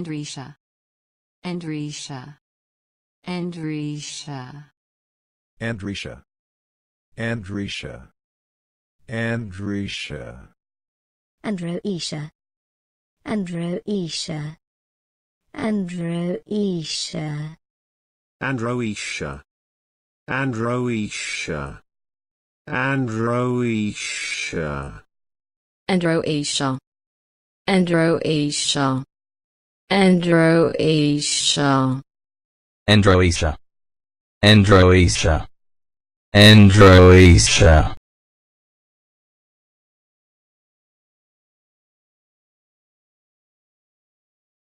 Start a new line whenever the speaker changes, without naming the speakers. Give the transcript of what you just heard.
Andresha. Andresha. Andresha.
Andresha. Andresha. Andresha.
Androisha, Androisha, Androisha, Androisha,
Androisha, Androisha,
Androisha, Androesha. Androesia.
Androesia. Androesia. Androesia.